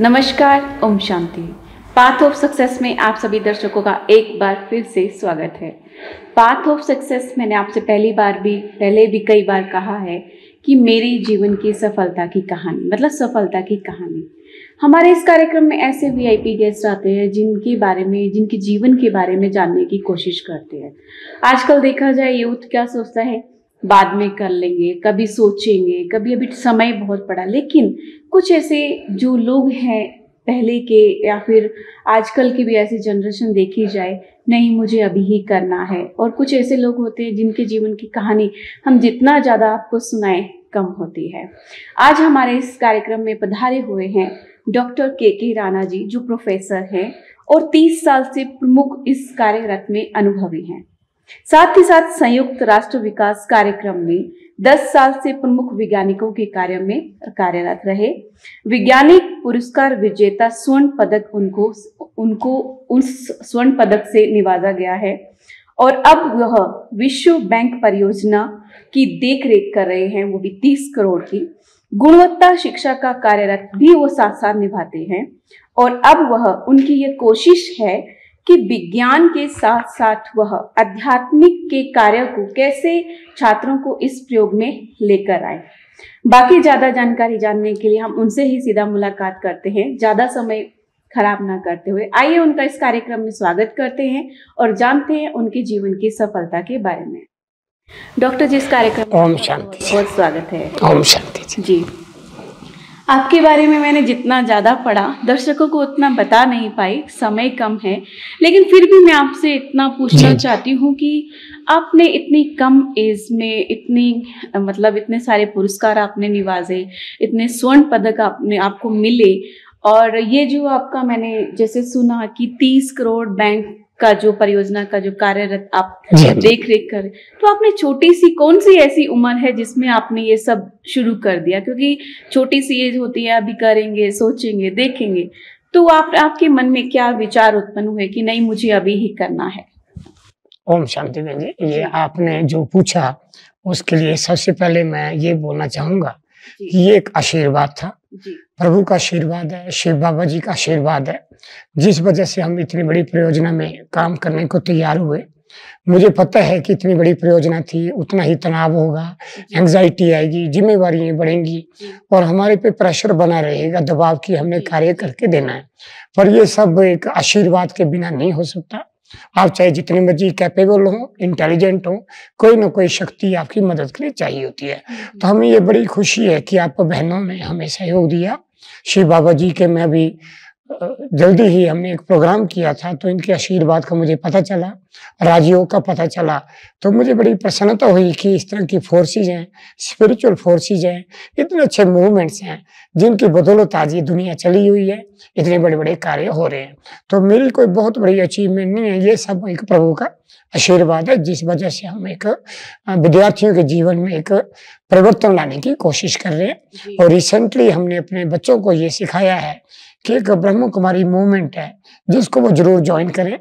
नमस्कार ओम शांति पाथ ऑफ सक्सेस में आप सभी दर्शकों का एक बार फिर से स्वागत है पाथ ऑफ सक्सेस मैंने आपसे पहली बार भी पहले भी कई बार कहा है कि मेरी जीवन की सफलता की कहानी मतलब सफलता की कहानी हमारे इस कार्यक्रम में ऐसे वी आई पी गेस्ट आते हैं जिनके बारे में जिनके जीवन के बारे में जानने की कोशिश करते हैं आजकल देखा जाए यूथ क्या सोचता है बाद में कर लेंगे कभी सोचेंगे कभी अभी समय बहुत पड़ा लेकिन कुछ ऐसे जो लोग हैं पहले के या फिर आजकल की भी ऐसी जनरेशन देखी जाए नहीं मुझे अभी ही करना है और कुछ ऐसे लोग होते हैं जिनके जीवन की कहानी हम जितना ज़्यादा आपको सुनाए कम होती है आज हमारे इस कार्यक्रम में पधारे हुए हैं डॉक्टर के के राणा जी जो प्रोफेसर हैं और 30 साल से प्रमुख इस कार्यरत में अनुभवी हैं साथ ही साथ संयुक्त राष्ट्र विकास कार्यक्रम में 10 साल से प्रमुख वैज्ञानिकों के कार्य में कार्यरत रहे वैज्ञानिक पुरस्कार विजेता स्वर्ण पदक उनको उनको उस स्वर्ण पदक से निवाजा गया है और अब वह विश्व बैंक परियोजना की देखरेख कर रहे हैं वो भी तीस करोड़ की गुणवत्ता शिक्षा का कार्यरत भी वो साथ साथ निभाते हैं और अब वह उनकी ये कोशिश है कि विज्ञान के साथ साथ वह आध्यात्मिक के कार्य को कैसे छात्रों को इस प्रयोग में लेकर आए बाकी ज़्यादा जानकारी जानने के लिए हम उनसे ही सीधा मुलाकात करते हैं ज़्यादा समय खराब ना करते हुए आइए उनका इस कार्यक्रम में स्वागत करते हैं और जानते हैं उनके जीवन की सफलता के बारे में डॉक्टर जी इस कार्यक्रम शांति बहुत स्वागत है ओम शांति जी आपके बारे में मैंने जितना ज़्यादा पढ़ा दर्शकों को उतना बता नहीं पाई समय कम है लेकिन फिर भी मैं आपसे इतना पूछना चाहती हूँ कि आपने इतनी कम एज में इतनी मतलब इतने सारे पुरस्कार आपने निवाजे इतने स्वर्ण पदक आपने आपको मिले और ये जो आपका मैंने जैसे सुना कि तीस करोड़ बैंक का जो परियोजना का जो कार्यरत आप देख रेख कर तो आपने छोटी सी कौन सी ऐसी उम्र है जिसमें आपने ये सब शुरू कर दिया क्योंकि छोटी सी एज होती है अभी करेंगे सोचेंगे देखेंगे तो आप आपके मन में क्या विचार उत्पन्न हुए कि नहीं मुझे अभी ही करना है ओम शांति जी ये आपने जो पूछा उसके लिए सबसे पहले मैं ये बोलना चाहूंगा कि ये एक आशीर्वाद था प्रभु का आशीर्वाद है शिव बाबा जी का आशीर्वाद है जिस वजह से हम इतनी बड़ी परियोजना में काम करने को तैयार हुए मुझे पता है कि इतनी बड़ी परियोजना थी उतना ही तनाव होगा एंग्जाइटी आएगी जिम्मेवार बढ़ेंगी और हमारे पे प्रेशर बना रहेगा दबाव की हमने कार्य करके देना है पर ये सब एक आशीर्वाद के बिना नहीं हो सकता आप चाहे जितने मर्जी कैपेबल हों इंटेलिजेंट हों कोई ना कोई शक्ति आपकी मदद के लिए चाहिए होती है तो हमें ये बड़ी खुशी है कि आप बहनों ने हमें सहयोग दिया शिव बाबा जी के मैं भी जल्दी ही हमने एक प्रोग्राम किया था तो इनके आशीर्वाद का मुझे पता चला राजयोग का पता चला तो मुझे बड़ी प्रसन्नता हुई कि इस तरह की फोर्सेज हैं स्पिरिचुअल फोर्सेज हैं इतने अच्छे मूवमेंट्स हैं जिनकी बदौलत आज ये दुनिया चली हुई है इतने बड़े बड़े कार्य हो रहे हैं तो मेरी कोई बहुत बड़ी अचीवमेंट नहीं है ये सब एक प्रभु का आशीर्वाद है जिस वजह से हम एक विद्यार्थियों के जीवन में एक परिवर्तन लाने की कोशिश कर रहे हैं और रिसेंटली हमने अपने बच्चों को ये सिखाया है कि एक ब्रह्म कुमारी मूवमेंट है जिसको वो जरूर ज्वाइन करें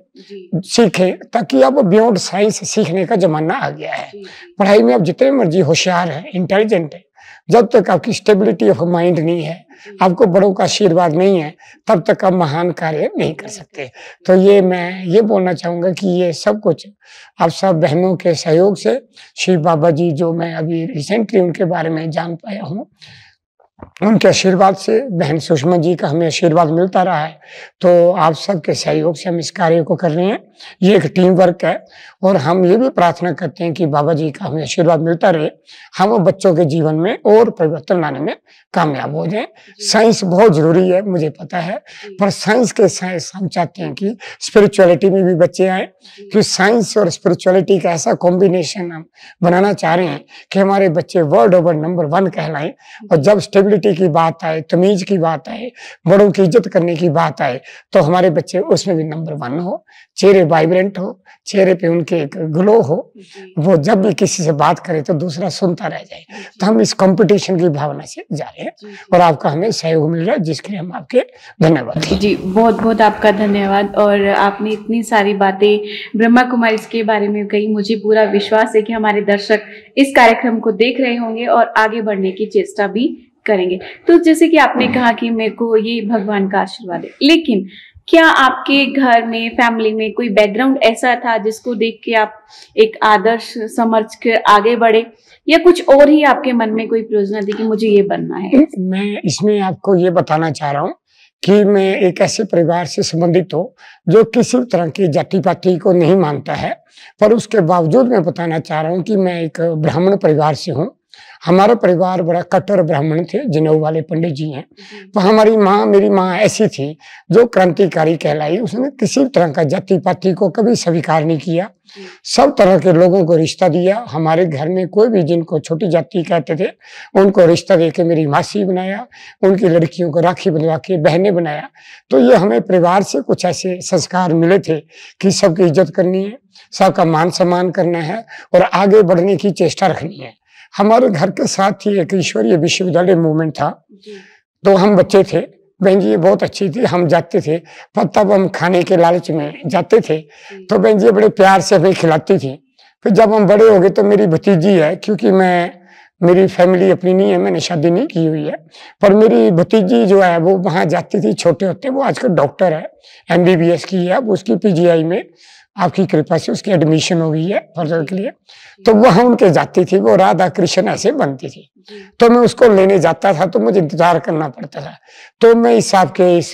सीखें ताकि अब बियॉन्ड साइंस सीखने का जमाना आ गया है पढ़ाई में आप जितने मर्जी होशियार हैं इंटेलिजेंट हैं जब तक आपकी स्टेबिलिटी ऑफ माइंड नहीं है आपको बड़ों का आशीर्वाद नहीं है तब तक आप महान कार्य नहीं कर सकते तो ये मैं ये बोलना चाहूँगा कि ये सब कुछ आप सब बहनों के सहयोग से शिव बाबा जी जो मैं अभी रिसेंटली उनके बारे में जान पाया हूँ उनके आशीर्वाद से बहन सुषमा जी का हमें आशीर्वाद मिलता रहा है तो आप सबके सहयोग से हम इस कार्य को कर रहे हैं ये एक टीम वर्क है और हम ये भी प्रार्थना करते हैं कि बाबा जी का हमें आशीर्वाद मिलता रहे हम बच्चों के जीवन में और परिवर्तन लाने में कामयाब हो जाए साइंस बहुत जरूरी है मुझे पता है पर साइंस के साइंस हम चाहते हैं कि स्पिरिचुअलिटी में भी बच्चे आए क्योंकि साइंस और स्पिरिचुअलिटी का ऐसा कॉम्बिनेशन हम बनाना चाह रहे हैं कि हमारे बच्चे वर्ल्ड ओवर नंबर वन कहलाएं और जब स्टेबिलिटी की बात आए तमीज की बात आए बड़ों की इज्जत करने की बात आए तो हमारे बच्चे उसमें भी नंबर वन हो चेहरे वाइब्रेंट हो चेहरे पे उनके के एक ग्लो हो वो जब भी किसी से बात करे तो दूसरा सुनता रह जाए तो हम इस कंपटीशन की भावना से जा रहे हैं और आपका हमें सहयोग मिल रहा है जिसके लिए हम आपके धन्यवाद जी बहुत बहुत आपका धन्यवाद और आपने इतनी सारी बातें ब्रह्मा कुमारी के बारे में कही मुझे पूरा विश्वास है कि हमारे दर्शक इस कार्यक्रम को देख रहे होंगे और आगे बढ़ने की चेष्टा भी करेंगे तो जैसे कि आपने कहा कि मेरे को ये भगवान का आशीर्वाद है लेकिन क्या आपके घर में फैमिली में कोई बैकग्राउंड ऐसा था जिसको देख के आप एक आदर्श समझ कर आगे बढ़े या कुछ और ही आपके मन में कोई प्रयोजना थी कि मुझे ये बनना है मैं इसमें आपको ये बताना चाह रहा हूँ कि मैं एक ऐसे परिवार से संबंधित हूँ जो किसी तरह की जाति पाति को नहीं मानता है पर उसके बावजूद मैं बताना चाह रहा हूँ कि मैं एक ब्राह्मण परिवार से हूँ हमारा परिवार बड़ा कट्टर ब्राह्मण थे जनेऊ वाले पंडित जी हैं तो हमारी माँ मेरी माँ ऐसी थी जो क्रांतिकारी कहलाई उसने किसी तरह का जाति पाति को कभी स्वीकार नहीं किया सब तरह के लोगों को रिश्ता दिया हमारे घर में कोई भी जिनको छोटी जाति कहते थे उनको रिश्ता दे के मेरी मासी बनाया उनकी लड़कियों को राखी बनवा के बहने बनाया तो ये हमें परिवार से कुछ ऐसे संस्कार मिले थे कि सबकी इज्जत करनी है सबका मान सम्मान करना है और आगे बढ़ने की चेष्टा रखनी है हमारे घर के साथ ही एक ईश्वरीय विश्वविद्यालय मूवमेंट था तो हम बच्चे थे बहन जी बहुत अच्छी थी हम जाते थे पर तब हम खाने के लालच में जाते थे तो बहन जी बड़े प्यार से हमें खिलाती थी फिर जब हम बड़े हो गए तो मेरी भतीजी है क्योंकि मैं मेरी फैमिली अपनी नहीं है मैंने शादी नहीं की हुई है पर मेरी भतीजी जो है वो वहाँ जाती थी छोटे होते वो आजकल डॉक्टर है एम की है अब उसकी पी में आपकी कृपा से उसकी एडमिशन हो गई है फर्जर के लिए तो वह उनके जाती थी वो राधा कृष्ण ऐसे बनती थी तो मैं उसको लेने जाता था तो मुझे इंतजार करना पड़ता था तो मैं इस आपके इस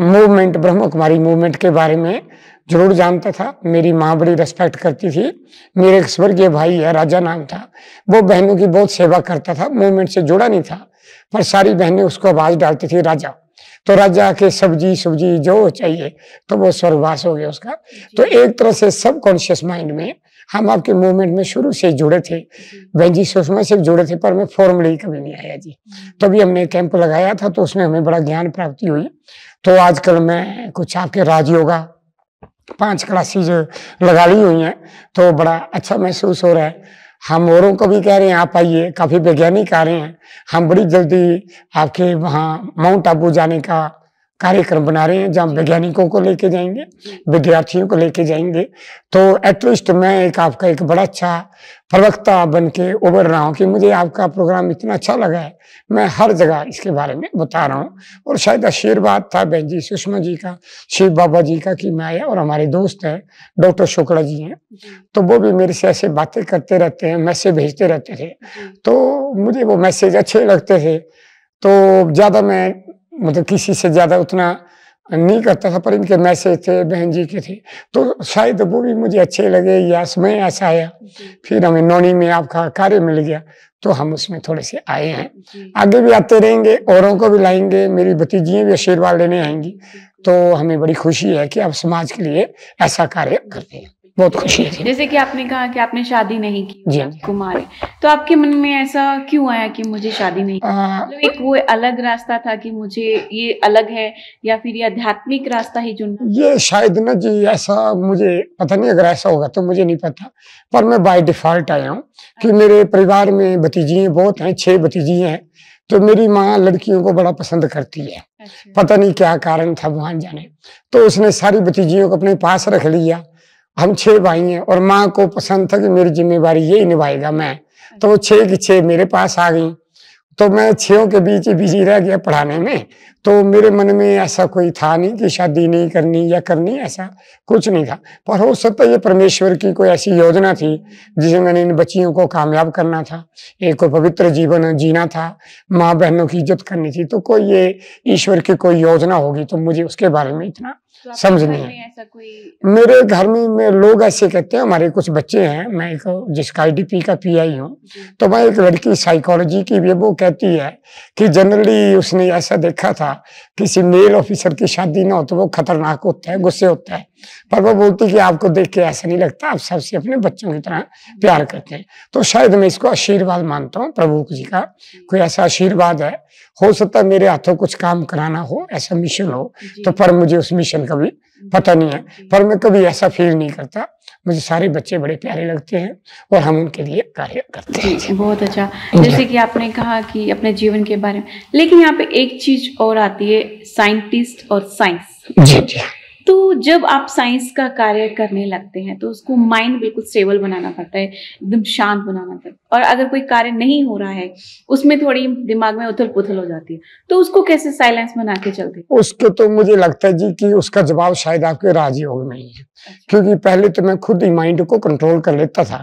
मूवमेंट ब्रह्म कुमारी मूवमेंट के बारे में जरूर जानता था मेरी माँ बड़ी रिस्पेक्ट करती थी मेरे एक स्वर्गीय भाई है राजा नाम था वो बहनों की बहुत सेवा करता था मूवमेंट से जुड़ा नहीं था पर सारी बहनें उसको आवाज़ डालती थी राजा तो राजा के सब्जी सब्जी जो चाहिए तो वो स्वर्गवास हो गया उसका तो एक तरह से सब कॉन्शियस माइंड में हम आपके मूवमेंट में शुरू से जुड़े थे बहन जी सुषमा से जुड़े थे पर मैं फॉर्मली कभी नहीं आया जी तभी तो हमने कैंप लगाया था तो उसमें हमें बड़ा ज्ञान प्राप्ति हुई तो आजकल मैं कुछ आपके राजयोगा पांच क्लासेज लगा ली हुई हैं तो बड़ा अच्छा महसूस हो रहा है हम औरों को भी कह रहे हैं आप आइए काफ़ी वैज्ञानिक आ रहे हैं हम बड़ी जल्दी आपके वहाँ माउंट आबू जाने का कार्यक्रम बना रहे हैं जहाँ वैज्ञानिकों को लेके जाएंगे विद्यार्थियों को लेके जाएंगे तो एटलीस्ट मैं एक आपका एक बड़ा अच्छा प्रवक्ता बन के उभर रहा हूँ कि मुझे आपका प्रोग्राम इतना अच्छा लगा है मैं हर जगह इसके बारे में बता रहा हूँ और शायद आशीर्वाद था बहन जी सुषमा जी का शिव बाबा जी का कि मैं आया और हमारे दोस्त हैं डॉक्टर शुक्ला जी हैं तो वो भी मेरे से ऐसे बातें करते रहते हैं मैसेज भेजते रहते थे तो मुझे वो मैसेज अच्छे लगते थे तो ज़्यादा मैं मतलब किसी से ज़्यादा उतना नहीं करता था पर इनके मैसेज थे बहन जी के थे तो शायद वो भी मुझे अच्छे लगे या समय ऐसा आया फिर हमें नौनी में आपका कार्य मिल गया तो हम उसमें थोड़े से आए हैं आगे भी आते रहेंगे औरों को भी लाएंगे मेरी भतीजियाँ भी आशीर्वाद लेने आएंगी तो हमें बड़ी खुशी है कि आप समाज के लिए ऐसा कार्य करते हैं बहुत खुशी है जैसे कि आपने कहा कि आपने शादी नहीं की जी कुमार तो आपके मन में ऐसा क्यों आया कि मुझे शादी नहीं आ, तो एक वो अलग रास्ता था कि मुझे ये अलग है या फिर ये आध्यात्मिक रास्ता ही चुनना ये शायद ना जी ऐसा मुझे पता नहीं अगर ऐसा होगा तो मुझे नहीं पता पर मैं बाय डिफॉल्ट आया हूँ कि अच्छा। मेरे परिवार में भतीजियाँ बहुत हैं छह भतीजियाँ हैं तो मेरी माँ लड़कियों को बड़ा पसंद करती है अच्छा। पता नहीं क्या कारण था वहां जाने तो उसने सारी भतीजियों को अपने पास रख लिया हम छः भाई हैं और माँ को पसंद था कि मेरी जिम्मेवारी यही निभाएगा मैं तो वो छः की छः मेरे पास आ गई तो मैं छो के बीच ही बिजी रह गया पढ़ाने में तो मेरे मन में ऐसा कोई था नहीं कि शादी नहीं करनी या करनी ऐसा कुछ नहीं था पर हो सकता ये परमेश्वर की कोई ऐसी योजना थी जिसे मैंने इन बच्चियों को कामयाब करना था एक को पवित्र जीवन जीना था माँ बहनों की इज्जत करनी थी तो कोई ये ईश्वर की कोई योजना होगी तो मुझे उसके बारे में इतना समझ नहीं है मेरे घर में लोग ऐसे कहते हैं हमारे कुछ बच्चे हैं मैं एक जिसका आई का पी आई हूँ तो मैं एक लड़की साइकोलॉजी की भी वो कहती है कि जनरली उसने ऐसा देखा था किसी मेल ऑफिसर की शादी ना हो तो वो खतरनाक होता है गुस्से होता है पर वो बोलती कि आपको देख के ऐसा नहीं लगता आप सबसे अपने बच्चों की तरह प्यार करते हैं तो शायद मैं इसको आशीर्वाद मानता हूँ प्रभु जी का कोई ऐसा आशीर्वाद है हो सकता है मेरे हाथों कुछ काम कराना हो ऐसा मिशन हो तो पर मुझे उस मिशन का भी पता नहीं है पर मैं कभी ऐसा फील नहीं करता मुझे सारे बच्चे बड़े प्यारे लगते हैं और हम उनके लिए कार्य करते हैं बहुत अच्छा जैसे कि आपने कहा कि अपने जीवन के बारे में लेकिन यहाँ पे एक चीज और आती है साइंटिस्ट और साइंस जी जी तो जब आप साइंस का कार्य करने लगते हैं तो उसको माइंड बिल्कुल स्टेबल बनाना पड़ता है एकदम शांत बनाना पड़ता है और अगर कोई कार्य नहीं हो रहा है उसमें थोड़ी दिमाग में उथल पुथल हो जाती है तो उसको कैसे साइलेंस बना के चलते उसके तो मुझे लगता है जी कि उसका जवाब शायद आपके राजयोग में नहीं है अच्छा। क्योंकि पहले तो मैं खुद ही माइंड को कंट्रोल कर लेता था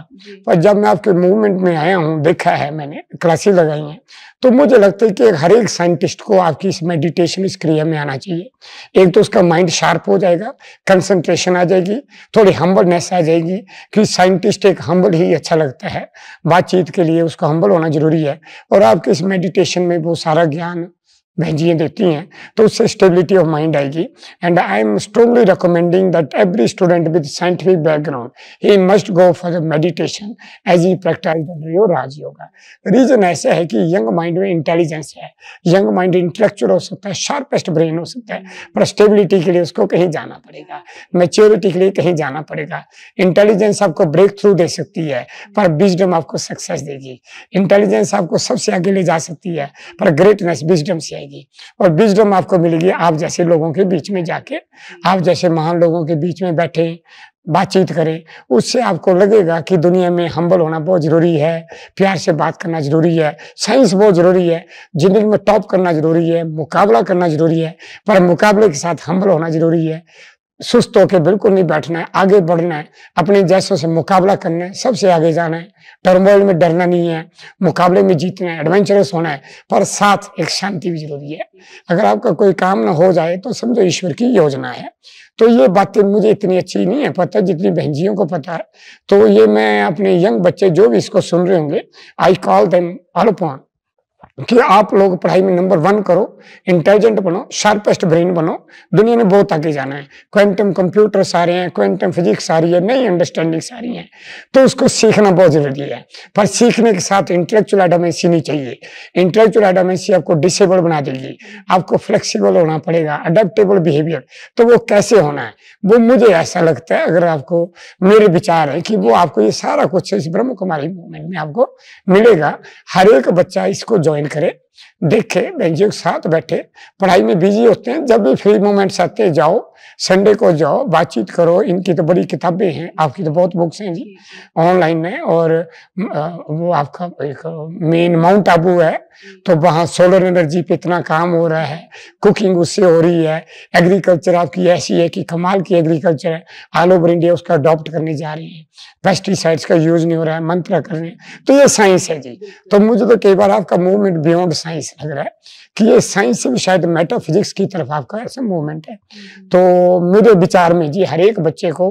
पर जब मैं आपके मूवमेंट में आया हूँ देखा है मैंने क्लासेस लगाई हैं तो मुझे लगता है कि हर एक साइंटिस्ट को आपकी इस मेडिटेशन इस क्रिया में आना चाहिए एक तो उसका माइंड शार्प हो जाएगा कंसंट्रेशन आ जाएगी थोड़ी हम्बलनेस आ जाएगी क्योंकि साइंटिस्ट एक हम्बल ही अच्छा लगता है बातचीत के लिए उसका हम्बल होना जरूरी है और आपके इस मेडिटेशन में वो सारा ज्ञान भेजिए देती हैं तो उससे स्टेबिलिटी ऑफ माइंड आएगी and I am strongly recommending that every student with scientific background he must go for the meditation as he practise your Raj Yoga reason ऐसा है कि यंग माइंड में इंटेलिजेंस है यंग माइंड इंटेलेक्चुअल हो सकता है sharpest brain हो सकता है पर स्टेबिलिटी के लिए उसको कहीं जाना पड़ेगा मेच्योरिटी के लिए कहीं जाना पड़ेगा इंटेलिजेंस आपको ब्रेक थ्रू दे सकती है पर विजडम आपको सक्सेस देगी इंटेलिजेंस आपको सबसे आगे ले जा सकती है पर ग्रेटनेस विजडम से जाएगी और विजडम आपको मिलेगी आप जैसे लोगों के बीच में जाके आप जैसे महान लोगों के बीच में बैठे बातचीत करें उससे आपको लगेगा कि दुनिया में हम्बल होना बहुत ज़रूरी है प्यार से बात करना ज़रूरी है साइंस बहुत ज़रूरी है जिंदगी में टॉप करना ज़रूरी है मुकाबला करना ज़रूरी है पर मुकाबले के साथ हम्बल होना ज़रूरी है सुस्त होकर बिल्कुल नहीं बैठना है आगे बढ़ना है अपने जैसों से मुकाबला करना है सबसे आगे जाना है टर्मोइल में डरना नहीं है मुकाबले में जीतना है एडवेंचरस होना है पर साथ एक शांति भी जरूरी है अगर आपका कोई काम ना हो जाए तो समझो ईश्वर की योजना है तो ये बातें मुझे इतनी अच्छी नहीं है पता जितनी बहनजियों को पता है तो ये मैं अपने यंग बच्चे जो भी इसको सुन रहे होंगे आई कॉल देम अल्पॉन कि आप लोग पढ़ाई में नंबर वन करो इंटेलिजेंट बनो शार्पेस्ट ब्रेन बनो दुनिया ने बहुत आगे जाना है क्वांटम कंप्यूटर सारे हैं क्वांटम फिजिक्स आ रही है नई अंडरस्टैंडिंग सारी है तो उसको सीखना बहुत जरूरी है पर सीखने के साथ इंटेलेक्चुअल एडामेंसी नहीं चाहिए इंटेलेक्चुअल एडामेंसी आपको डिसेबल बना देगी आपको फ्लेक्सीबल होना पड़ेगा अडेप्टेबल बिहेवियर तो वो कैसे होना है वो मुझे ऐसा लगता है अगर आपको मेरे विचार है कि वो आपको ये सारा कुछ इस ब्रह्म कुमारी मूवमेंट में आपको मिलेगा हर एक बच्चा इसको ज्वाइन करे देखे के साथ बैठे पढ़ाई में बिजी होते हैं जब भी फ्री मोमेंट्स आते हैं जाओ संडे को जाओ बातचीत करो इनकी तो बड़ी किताबें हैं आपकी तो बहुत बुक्स हैं जी ऑनलाइन में और वो आपका एक मेन माउंट आबू है तो वहाँ सोलर एनर्जी पे इतना काम हो रहा है कुकिंग उससे हो रही है एग्रीकल्चर आपकी ऐसी है कि कमाल की एग्रीकल्चर है ऑल ओवर इंडिया उसका अडॉप्ट करने जा रही है पेस्टिसाइड्स का यूज नहीं हो रहा है मंत्रा कर रहे हैं तो ये साइंस है जी तो मुझे तो कई बार आपका मूवमेंट बियॉन्ड साइंस लग रहा है कि ये साइंस से भी शायद मेटाफिजिक्स की तरफ आपका ऐसा मूवमेंट है हम्म। तो मेरे विचार में जी हर एक बच्चे को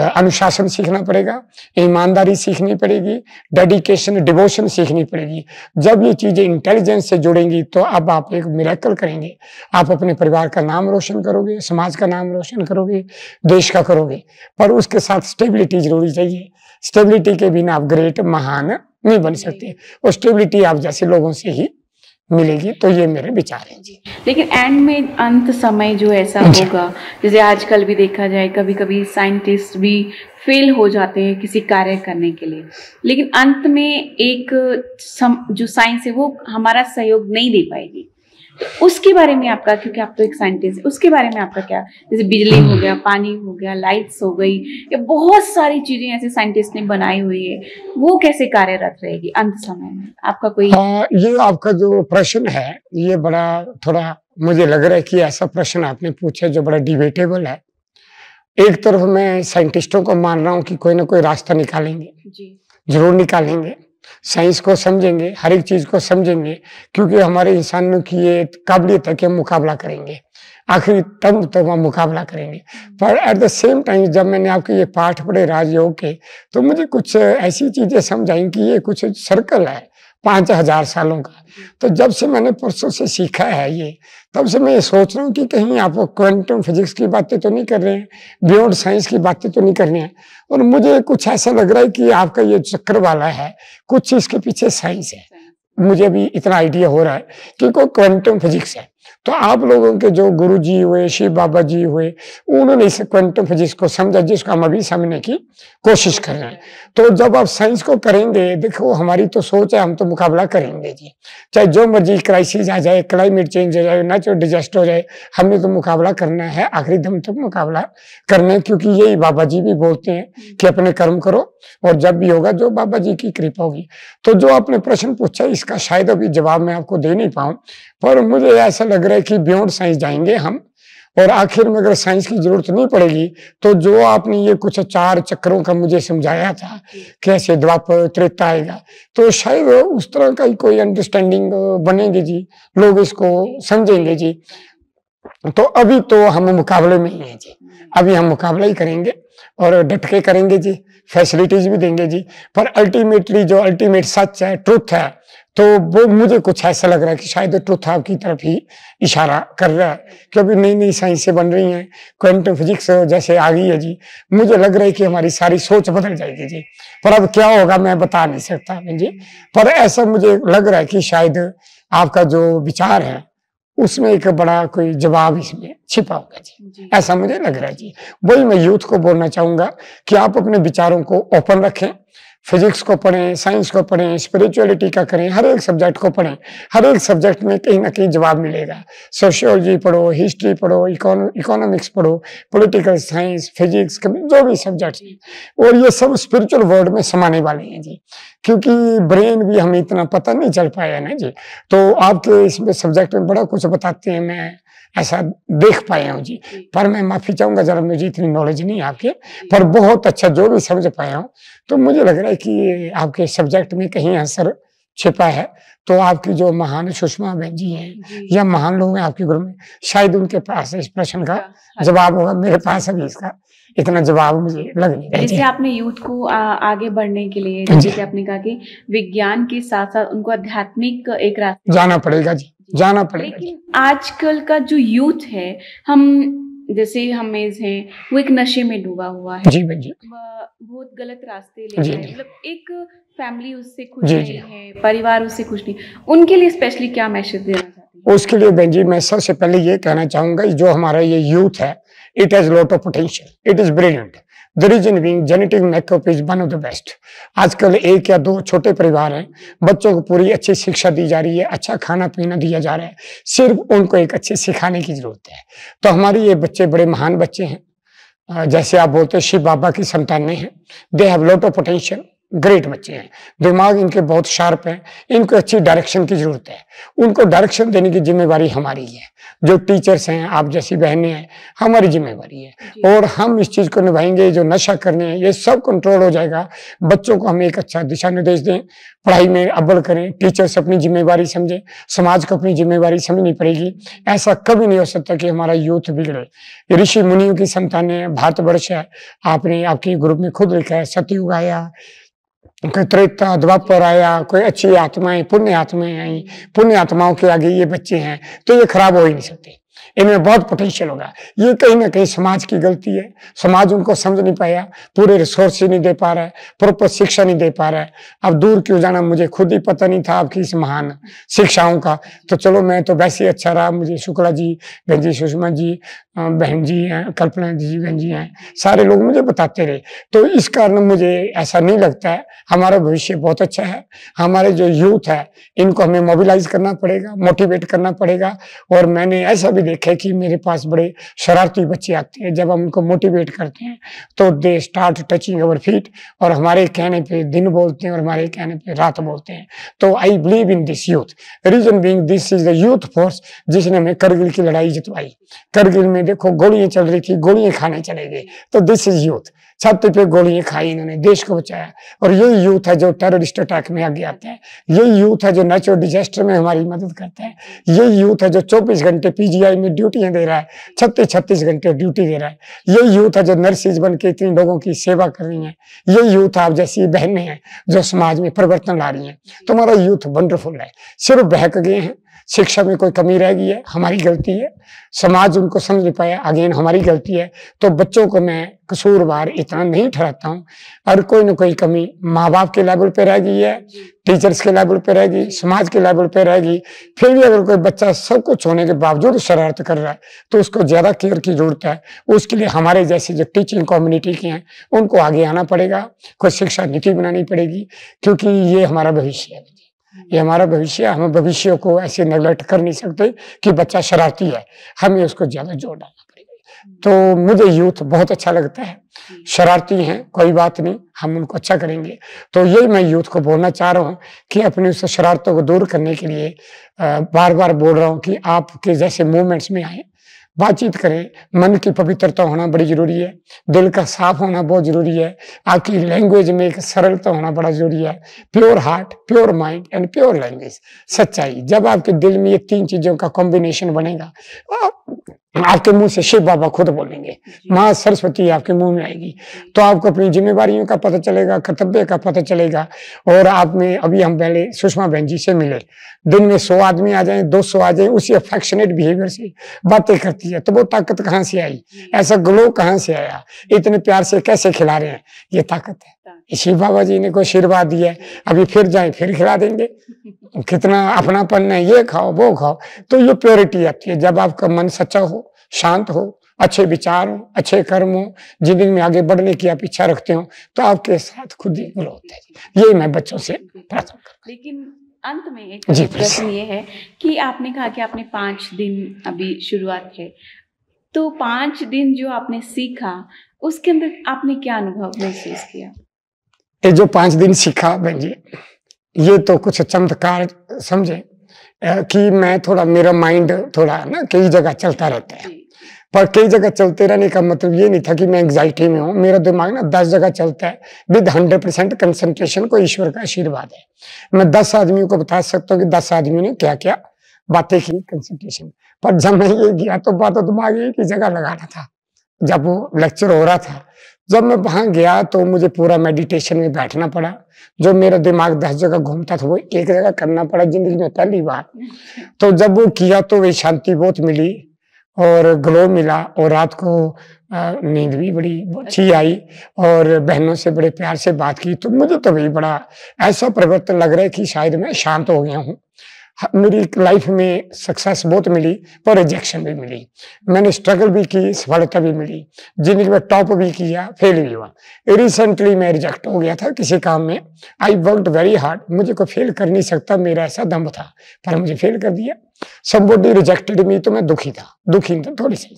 अनुशासन सीखना पड़ेगा ईमानदारी सीखनी पड़ेगी डेडिकेशन डिवोशन सीखनी पड़ेगी जब ये चीज़ें इंटेलिजेंस से जुड़ेंगी तो अब आप एक मिरेकल करेंगे आप अपने परिवार का नाम रोशन करोगे समाज का नाम रोशन करोगे देश का करोगे पर उसके साथ स्टेबिलिटी जरूरी चाहिए स्टेबिलिटी के बिना आप ग्रेट महान नहीं बन सकते और स्टेबिलिटी आप जैसे लोगों से ही मिलेगी तो ये मेरे विचार हैं जी लेकिन एंड में अंत समय जो ऐसा होगा जैसे आजकल भी देखा जाए कभी कभी साइंटिस्ट भी फेल हो जाते हैं किसी कार्य करने के लिए लेकिन अंत में एक सम, जो साइंस है वो हमारा सहयोग नहीं दे पाएगी उसके बारे में आपका क्योंकि आप तो एक साइंटिस्ट है उसके बारे में आपका क्या जैसे बिजली हो गया पानी हो गया लाइट्स हो गई या बहुत सारी चीजें ऐसे साइंटिस्ट ने बनाई हुई है वो कैसे कार्यरत रहेगी अंत समय में आपका कोई आ, ये आपका जो प्रश्न है ये बड़ा थोड़ा मुझे लग रहा है कि ऐसा प्रश्न आपने पूछा जो बड़ा डिबेटेबल है एक तरफ मैं साइंटिस्टों को मान रहा हूँ कि कोई ना कोई रास्ता निकालेंगे जी। जरूर निकालेंगे साइंस को समझेंगे हर एक चीज़ को समझेंगे क्योंकि हमारे इंसानों की ये काबिलियत है कि हम मुकाबला करेंगे आखिरी तब तक तो हम मुकाबला करेंगे पर एट द सेम टाइम जब मैंने आपके ये पाठ पढ़े राजयोग के तो मुझे कुछ ऐसी चीज़ें समझाई कि ये कुछ सर्कल है पाँच हजार सालों का तो जब से मैंने पुरुषों से सीखा है ये तब से मैं ये सोच रहा हूँ कि कहीं आप क्वांटम फिजिक्स की बातें तो नहीं कर रहे हैं बियॉन्ड साइंस की बातें तो नहीं कर रहे हैं और मुझे कुछ ऐसा लग रहा है कि आपका ये चक्कर वाला है कुछ इसके पीछे साइंस है मुझे भी इतना आइडिया हो रहा है कि कोई क्वांटम फिजिक्स है तो आप लोगों के जो गुरु जी हुए शिव बाबा जी हुए उन्होंने इस क्वांटम फिजिक्स को समझा जिसको हम अभी समझने की कोशिश कर रहे हैं तो जब आप साइंस को करेंगे देखो हमारी तो सोच है हम तो मुकाबला करेंगे जी चाहे जो मर्जी क्राइसिस आ जाए क्लाइमेट चेंज हो जाए नेचुरल डिजास्टर हो जाए हमने तो मुकाबला करना है आखिरी दम तक मुकाबला करना है क्योंकि यही बाबा जी भी बोलते हैं कि अपने कर्म करो और जब भी होगा जो बाबा जी की कृपा होगी तो जो आपने प्रश्न पूछा इसका शायद अभी जवाब मैं आपको दे नहीं पाऊँ पर मुझे ऐसा लग रहा तरह की बियॉन्ड साइंस जाएंगे हम और आखिर में अगर साइंस की जरूरत नहीं पड़ेगी तो जो आपने ये कुछ चार चक्रों का मुझे समझाया था कैसे द्वापर त्रेता आएगा तो शायद उस तरह का ही कोई अंडरस्टैंडिंग बनेंगे जी लोग इसको समझेंगे जी तो अभी तो हम मुकाबले में ही हैं जी अभी हम मुकाबला ही करेंगे और डटके करेंगे जी फैसिलिटीज भी देंगे जी पर अल्टीमेटली जो अल्टीमेट सच है ट्रुथ है तो वो मुझे कुछ ऐसा लग रहा है कि शायद ट्रुथ की तरफ ही इशारा कर रहा है क्योंकि नई नई साइंसें बन रही हैं क्वांटम फिजिक्स जैसे आ गई है जी मुझे लग रहा है कि हमारी सारी सोच बदल जाएगी जी पर अब क्या होगा मैं बता नहीं सकता हाँ जी पर ऐसा मुझे लग रहा है कि शायद आपका जो विचार है उसमें एक बड़ा कोई जवाब इसमें छिपा होगा जी।, जी ऐसा मुझे लग रहा है जी वही मैं यूथ को बोलना चाहूंगा कि आप अपने विचारों को ओपन रखें फिजिक्स को पढ़ें साइंस को पढ़ें स्पिरिचुअलिटी का करें हर एक सब्जेक्ट को पढ़ें हर एक सब्जेक्ट में कहीं ना कहीं जवाब मिलेगा सोशियोलॉजी पढ़ो हिस्ट्री पढ़ो इकोनॉमिक्स पढ़ो पॉलिटिकल साइंस फिजिक्स जो भी सब्जेक्ट हैं और ये सब स्पिरिचुअल वर्ल्ड में समाने वाले हैं जी क्योंकि ब्रेन भी हमें इतना पता नहीं चल पाया ना जी तो आपके इसमें सब्जेक्ट में बड़ा कुछ बताते हैं मैं ऐसा देख पाए हूँ जी पर मैं माफी चाहूंगा जरा मुझे इतनी नॉलेज नहीं है आपके पर बहुत अच्छा जो भी समझ पाया हूँ तो मुझे लग रहा है कि आपके सब्जेक्ट में कहीं असर छिपा है तो आपके जो महान सुषमा बहन जी हैं या महान लोग हैं आपके गुरु में शायद उनके पास इस प्रश्न का अच्छा, अच्छा। जवाब होगा मेरे पास अभी इसका इतना जवाब मुझे लग नहीं रहा जैसे आपने यूथ को आ, आगे बढ़ने के लिए जैसे आपने कहा कि विज्ञान के साथ साथ उनको आध्यात्मिक एक रास्ता जाना पड़ेगा जी जाना पड़ेगा लेकिन आजकल का जो यूथ है हम जैसे हम मेज हैं वो एक नशे में डूबा हुआ है जी जी बहुत गलत रास्ते ले रहे हैं मतलब एक फैमिली उससे खुश नहीं है परिवार उससे खुश नहीं उनके लिए स्पेशली क्या मैसेज देना चाहते हैं उसके लिए बहन जी मैं सबसे पहले ये कहना चाहूंगा जो हमारा ये यूथ है it has lot of potential it is brilliant the reason being genetic makeup is one of the best आजकल एक या दो छोटे परिवार हैं बच्चों को पूरी अच्छी शिक्षा दी जा रही है अच्छा खाना पीना दिया जा रहा है सिर्फ उनको एक अच्छे सिखाने की जरूरत है तो हमारे ये बच्चे बड़े महान बच्चे हैं जैसे आप बोलते हैं शिव बाबा की संतानें हैं they have lot of potential great बच्चे हैं दिमाग इनके बहुत शार्प है इनको अच्छी डायरेक्शन की ज़रूरत है उनको डायरेक्शन देने की जिम्मेवारी हमारी है जो टीचर्स हैं आप जैसी बहनें हैं हमारी जिम्मेवारी है और हम इस चीज़ को निभाएंगे जो नशा करने हैं ये सब कंट्रोल हो जाएगा बच्चों को हम एक अच्छा दिशा निर्देश दें पढ़ाई में अब्बल करें टीचर्स अपनी जिम्मेवारी समझें समाज को अपनी जिम्मेवारी समझनी पड़ेगी ऐसा कभी नहीं हो सकता कि हमारा यूथ बिगड़े ऋषि मुनियों की है भारतवर्ष है आपने आपके ग्रुप में खुद लिखा है सतयुग आया कोई त्रेता द्वापर आया कोई अच्छी आत्माएं पुण्य आत्माएं आई पुण्य आत्माओं के आगे ये बच्चे हैं तो ये खराब हो ही नहीं सकते इनमें बहुत पोटेंशियल होगा ये कहीं ना कहीं समाज की गलती है समाज उनको समझ नहीं पाया पूरे रिसोर्स ही नहीं दे पा रहा है प्रॉपर शिक्षा नहीं दे पा रहा है अब दूर क्यों जाना मुझे खुद ही पता नहीं था आपकी इस महान शिक्षाओं का तो चलो मैं तो वैसे ही अच्छा रहा मुझे शुक्ला जी जी सुषमा जी बहन जी हैं कल्पना जी बहन जी हैं सारे लोग मुझे बताते रहे तो इस कारण मुझे ऐसा नहीं लगता है हमारा भविष्य बहुत अच्छा है हमारे जो यूथ है इनको हमें मोबिलाइज करना पड़ेगा मोटिवेट करना पड़ेगा और मैंने ऐसा भी देखे कि मेरे पास बड़े शरारती बच्चे आते हैं जब हम उनको मोटिवेट करते हैं तो they start touching our feet और हमारे कहने पे दिन बोलते हैं और हमारे कहने पे रात बोलते हैं तो I believe in this youth reason being this is the youth force जिसने हमें करगिल की लड़ाई जितवाई करगिल में देखो गोलियां चल रही थी गोलियां खाने चले गए तो दिस इज यूथ छत पे गोलियां खाई इन्होंने देश को बचाया और यही यूथ है जो टेररिस्ट अटैक में आगे आता है यही यूथ है जो नेचुरल डिजास्टर में हमारी मदद करता है यही यूथ है जो चौबीस घंटे पीजीआई में ड्यूटियां दे रहा है छत्तीस छत्तीस घंटे ड्यूटी दे रहा है यही यूथ है जो नर्सिस बन के इतने लोगों की सेवा कर रही है यही यूथ आप जैसी बहनें हैं जो समाज में परिवर्तन ला रही हैं तुम्हारा यूथ वंडरफुल है सिर्फ बहक गए हैं शिक्षा में कोई कमी रह गई है हमारी गलती है समाज उनको समझ नहीं पाया अगेन हमारी गलती है तो बच्चों को मैं कसूरवार इतना नहीं ठहराता हूँ और कोई ना कोई कमी माँ बाप के लेवल पे रह गई है टीचर्स के लेवल पे गई समाज के लेवल पे गई फिर भी अगर कोई बच्चा सब कुछ होने के बावजूद शरारत कर रहा है तो उसको ज़्यादा केयर की जरूरत है उसके लिए हमारे जैसे जो टीचिंग कम्युनिटी के हैं उनको आगे आना पड़ेगा कोई शिक्षा नीति बनानी पड़ेगी क्योंकि ये हमारा भविष्य है ये हमारा भविष्य हम भविष्य को ऐसे नेग्लेक्ट कर नहीं सकते कि बच्चा शरारती है हमें उसको ज़्यादा जोर डालना पड़ेगा तो मुझे यूथ बहुत अच्छा लगता है शरारती हैं कोई बात नहीं हम उनको अच्छा करेंगे तो ये मैं यूथ को बोलना चाह रहा हूँ कि अपनी उस शरारतों को दूर करने के लिए बार बार बोल रहा हूँ कि आपके जैसे मूवमेंट्स में आए बातचीत करें मन की पवित्रता होना बड़ी जरूरी है दिल का साफ होना बहुत जरूरी है आपकी लैंग्वेज में एक सरलता होना बड़ा जरूरी है pure heart pure mind and pure language सच्चाई जब आपके दिल में ये तीन चीज़ों का कॉम्बिनेशन बनेगा आपके मुंह से शिव बाबा खुद बोलेंगे माँ सरस्वती आपके मुंह में आएगी तो आपको अपनी जिम्मेवारियों का पता चलेगा कर्तव्य का पता चलेगा और आप में अभी हम पहले सुषमा बहन जी से मिले दिन में सौ आदमी आ जाए दो सौ आ जाए उसी अफेक्शनेट बिहेवियर से बातें करती है तो वो ताकत कहाँ से आई ऐसा ग्लो कहाँ से आया इतने प्यार से कैसे खिला रहे हैं ये ताकत है शिव बाबा जी ने कोई आशीर्वाद दिया अभी फिर जाए फिर खिला देंगे कितना अपनापन है ये खाओ वो खाओ तो ये प्योरिटी आती है जब आपका मन सच्चा हो शांत हो अच्छे विचार हो अच्छे कर्म हो जिंदगी में आगे बढ़ने की आप इच्छा रखते हो तो आपके साथ खुद ही ग्रो होते हैं यही मैं बच्चों से प्रार्थना करता लेकिन अंत में एक प्रश्न ये है कि आपने कहा कि आपने पांच दिन अभी शुरुआत है तो पाँच दिन जो आपने सीखा उसके अंदर आपने क्या अनुभव महसूस किया ये जो पांच दिन सीखा बहन जी ये तो कुछ चमत्कार समझे कि मैं थोड़ा मेरा माइंड थोड़ा ना कई जगह चलता रहता है पर कई जगह चलते रहने का मतलब ये नहीं था कि मैं एंग्जाइटी में हूँ मेरा दिमाग ना दस जगह चलता है विद हंड्रेड परसेंट कंसनट्रेशन को ईश्वर का आशीर्वाद है मैं दस आदमियों को बता सकता हूँ कि दस आदमियों ने क्या क्या बातें की कंसेंट्रेशन पर जब मैं ये गया तो बात दिमाग एक ही जगह लगाना था जब वो लेक्चर हो रहा था जब मैं वहाँ गया तो मुझे पूरा मेडिटेशन में बैठना पड़ा जो मेरा दिमाग दस जगह घूमता था वो एक जगह करना पड़ा जिंदगी में पहली बार तो जब वो किया तो वे शांति बहुत मिली और ग्लो मिला और रात को नींद भी बड़ी अच्छी अच्छा। आई और बहनों से बड़े प्यार से बात की तो मुझे तो वही बड़ा ऐसा परिवर्तन लग रहा है कि शायद मैं शांत हो गया हूँ मेरी लाइफ में सक्सेस बहुत मिली पर रिजेक्शन भी मिली मैंने स्ट्रगल भी की सफलता भी मिली जिंदगी में टॉप भी किया फेल भी हुआ रिसेंटली मैं रिजेक्ट हो गया था किसी काम में आई वर्क वेरी हार्ड मुझे कोई फेल कर नहीं सकता मेरा ऐसा दम था पर मुझे फेल कर दिया समबोडी रिजेक्टेड मी तो मैं दुखी था दुखी था तो थोड़ी सी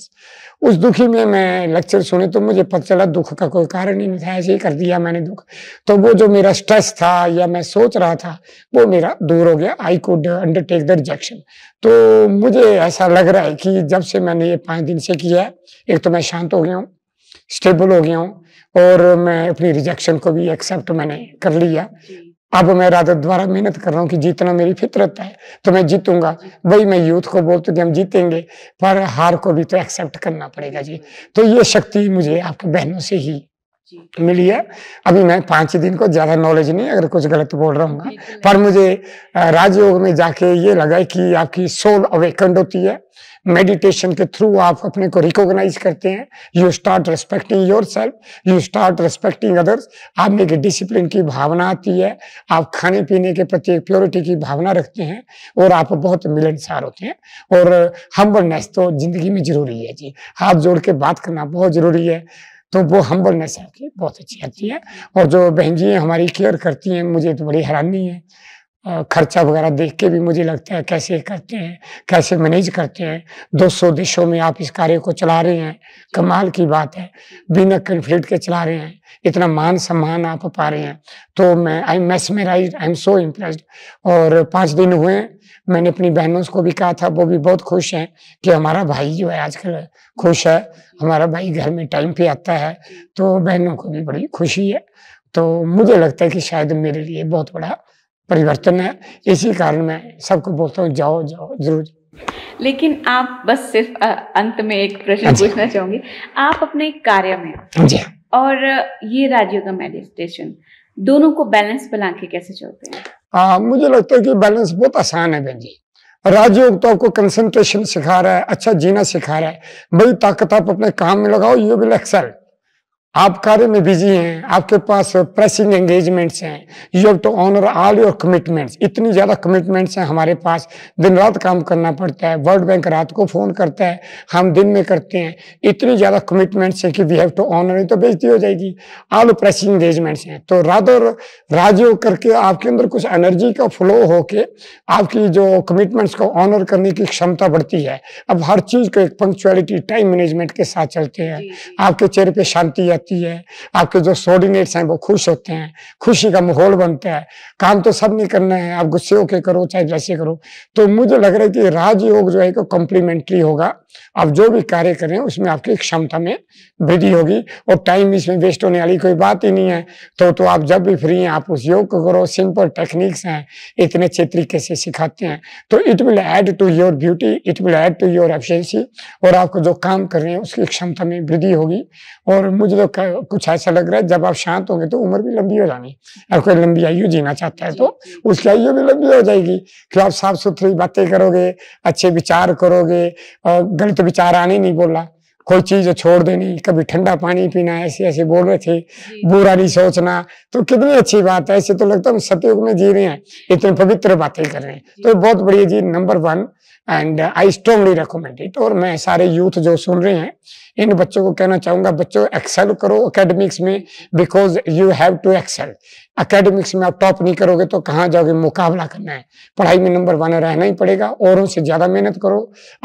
उस दुखी में मैं लेक्चर सुने तो मुझे पता चला दुख का कोई कारण ही नहीं था ऐसे ही कर दिया मैंने दुख तो वो जो मेरा स्ट्रेस था या मैं सोच रहा था वो मेरा दूर हो गया I could undertake the rejection तो मुझे ऐसा लग रहा है कि जब से मैंने ये पाँच दिन से किया है एक तो मैं शांत हो गया हूँ स्टेबल हो गया हूँ और मैं अपनी रिजेक्शन को भी एक्सेप्ट मैंने कर लिया अब मैं राधा द्वारा मेहनत कर रहा हूँ कि जीतना मेरी फितरत है तो मैं जीतूंगा वही मैं यूथ को हूँ कि हम जीतेंगे पर हार को भी तो एक्सेप्ट करना पड़ेगा जी तो ये शक्ति मुझे आपके बहनों से ही मिली है अभी मैं पांच दिन को ज्यादा नॉलेज नहीं अगर कुछ गलत बोल रहा हूँ पर मुझे राजयोग में जाके ये लगा कि आपकी सोल अवेकंड होती है मेडिटेशन के थ्रू आप अपने को रिकॉग्नाइज करते हैं you start respecting yourself you start respecting others आप में एक डिसिप्लिन की भावना आती है आप खाने पीने के प्रति एक प्योरिटी की भावना रखते हैं और आप बहुत मिलनसार होते हैं और हम्बलनेस तो जिंदगी में जरूरी है जी हाथ जोड़ के बात करना बहुत जरूरी है तो वो हम्बलनेस आपकी बहुत अच्छी आती है और जो बहन जी हमारी केयर करती हैं मुझे तो बड़ी हैरानी है खर्चा वगैरह देख के भी मुझे लगता है कैसे करते हैं कैसे मैनेज करते हैं दो सौ देशों में आप इस कार्य को चला रहे हैं कमाल की बात है बिना कन्फ्लिक्ट के चला रहे हैं इतना मान सम्मान आप पा रहे हैं तो मैं I am mesmerise I am so impressed और पाँच दिन हुए मैंने अपनी बहनों को भी कहा था वो भी बहुत खुश हैं कि हमारा भाई जो है आजकल खुश है हमारा भाई घर में टाइम पे आता है तो बहनों को भी बड़ी खुशी है तो मुझे लगता है कि शायद मेरे लिए बहुत बड़ा परिवर्तन है इसी कारण मैं सबको बोलता हूँ जाओ जाओ जरूर लेकिन आप बस सिर्फ अंत में एक प्रश्न हाँ पूछना चाहूंगी आप अपने कार्य में हाँ और ये राज्यों का मेडिटेशन दोनों को बैलेंस बना के कैसे चलते हैं आ, मुझे लगता है कि बैलेंस बहुत आसान है बहन जी राजयोग तो आपको कंसंट्रेशन सिखा रहा है अच्छा जीना सिखा रहा है बड़ी ताकत आप अपने काम में लगाओ यू विल एक्सेल आप कार्य में बिजी हैं आपके पास प्रेसिंग एंगेजमेंट्स हैं you have to honour all your commitments इतनी ज़्यादा कमिटमेंट्स हैं हमारे पास दिन रात काम करना पड़ता है वर्ल्ड बैंक रात को फ़ोन करता है हम दिन में करते हैं इतनी ज़्यादा कमिटमेंट्स हैं कि वी हैव टू ऑनर तो बेजती हो जाएगी ऑल प्रेसिंग एंगेजमेंट्स हैं तो रात और राजी करके आपके अंदर कुछ एनर्जी का फ्लो होके आपकी जो कमिटमेंट्स को ऑनर करने की क्षमता बढ़ती है अब हर चीज़ को एक पंक्चुअलिटी टाइम मैनेजमेंट के साथ चलते हैं आपके चेहरे पर शांति आती होती है आपके जो सोर्डिनेट्स हैं वो खुश होते हैं खुशी का माहौल बनता है काम तो सब नहीं करना है आप गुस्से होके करो चाहे जैसे करो तो मुझे लग रहा है कि राजयोग जो है को कॉम्प्लीमेंट्री होगा आप जो भी कार्य करें उसमें आपकी क्षमता में वृद्धि होगी और टाइम इसमें वेस्ट होने वाली कोई बात ही नहीं है तो तो आप जब भी फ्री हैं आप उस योग को करो सिंपल टेक्निक्स हैं इतने अच्छे तरीके से सिखाते हैं तो it will add to your beauty it will add to your efficiency और आपको जो काम कर रहे हैं उसकी क्षमता में वृद्धि होगी और मुझे तो आपका कुछ ऐसा लग रहा है जब आप शांत होंगे तो उम्र भी लंबी हो जानी अगर कोई लंबी आयु जीना चाहता है तो उसकी आयु भी लंबी हो जाएगी क्यों आप साफ सुथरी बातें करोगे अच्छे विचार करोगे और गलत विचार आने नहीं बोला कोई चीज छोड़ देनी कभी ठंडा पानी पीना ऐसे ऐसे बोल रहे थे बुरा नहीं सोचना तो कितनी अच्छी बात है ऐसे तो लगता है हम सतयुग में जी रहे हैं इतने पवित्र बातें कर रहे हैं तो बहुत बढ़िया जी number one and I strongly recommend it और मैं सारे यूथ जो सुन रहे हैं इन बच्चों को कहना चाहूँगा बच्चों एक्सेल करो अकेडमिक्स में because you have to excel academics में आप टॉप नहीं करोगे तो कहाँ जाओगे मुकाबला करना है पढ़ाई में नंबर वन रहना ही पड़ेगा और उनसे ज़्यादा मेहनत करो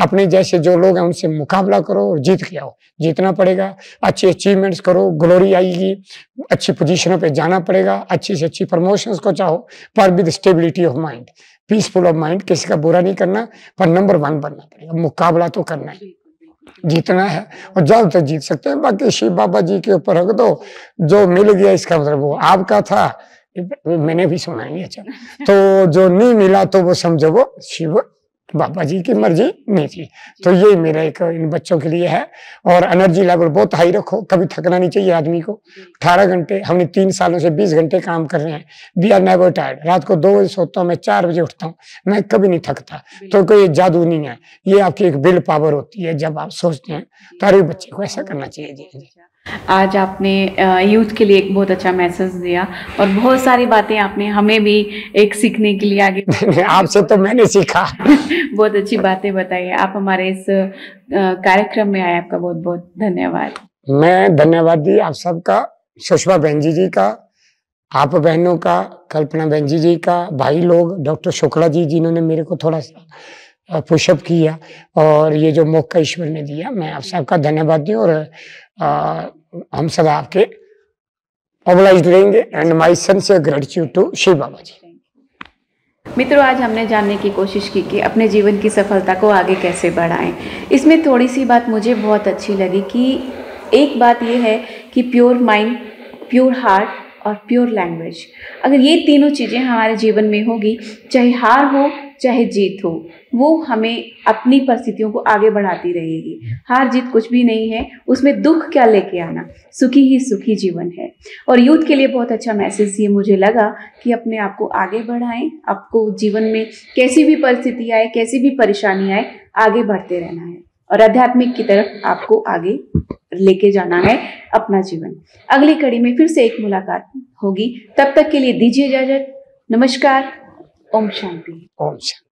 अपने जैसे जो लोग हैं उनसे मुकाबला करो और जीत के आओ जीतना पड़ेगा अच्छी अचीवमेंट्स करो ग्लोरी आएगी अच्छी पोजिशनों पर जाना पड़ेगा अच्छी से अच्छी प्रमोशंस को चाहो पर with stability of mind peaceful of mind किसी का बुरा नहीं करना पर नंबर वन बनना पड़ेगा मुकाबला तो करना है जीतना है और जल्द तक तो जीत सकते हैं बाकी शिव बाबा जी के ऊपर रख दो जो मिल गया इसका मतलब वो आपका था मैंने भी सुना ही अच्छा तो जो नहीं मिला तो वो समझो वो शिव तो बाबा जी की मर्जी नहीं थी तो ये मेरा एक इन बच्चों के लिए है और एनर्जी लेवल बहुत हाई रखो कभी थकना नहीं चाहिए आदमी को अठारह घंटे हमने तीन सालों से बीस घंटे काम कर रहे हैं वी आर नेवर टायर्ड रात को दो बजे सोता हूँ मैं चार बजे उठता हूँ मैं कभी नहीं थकता तो कोई जादू नहीं है ये आपकी एक विल पावर होती है जब आप सोचते हैं तो हर बच्चे को ऐसा करना चाहिए जी आज आपने यूथ के लिए एक बहुत अच्छा मैसेज दिया और बहुत सारी बातें आपने हमें भी एक सीखने के लिए आगे आपसे तो मैंने सीखा बहुत अच्छी बातें बताई आप हमारे इस कार्यक्रम में आए आपका बहुत बहुत धन्यवाद मैं धन्यवाद दी आप सबका सुषमा बहन जी जी का आप बहनों का कल्पना बहन जी जी का भाई लोग डॉक्टर शुक्ला जी जिन्होंने मेरे को थोड़ा सा पुशअप किया और ये जो मौका ईश्वर ने दिया मैं आप सबका धन्यवाद दी और हम सब आपके मोबलाइज रहेंगे एंड माई सन से ग्रेटिट्यूड टू शिव बाबा जी मित्रों आज हमने जानने की कोशिश की कि अपने जीवन की सफलता को आगे कैसे बढ़ाएं इसमें थोड़ी सी बात मुझे बहुत अच्छी लगी कि एक बात यह है कि प्योर माइंड प्योर हार्ट और प्योर लैंग्वेज अगर ये तीनों चीज़ें हमारे जीवन में होगी चाहे हार हो चाहे जीत हो वो हमें अपनी परिस्थितियों को आगे बढ़ाती रहेगी हार जीत कुछ भी नहीं है उसमें दुख क्या लेके आना सुखी ही सुखी जीवन है और यूथ के लिए बहुत अच्छा मैसेज ये मुझे लगा कि अपने आप को आगे बढ़ाएं आपको जीवन में कैसी भी परिस्थिति आए कैसी भी परेशानी आए आगे बढ़ते रहना है और आध्यात्मिक की तरफ आपको आगे लेके जाना है अपना जीवन अगली कड़ी में फिर से एक मुलाकात होगी तब तक के लिए दीजिए इजाजत नमस्कार ओम शांति ओम शांति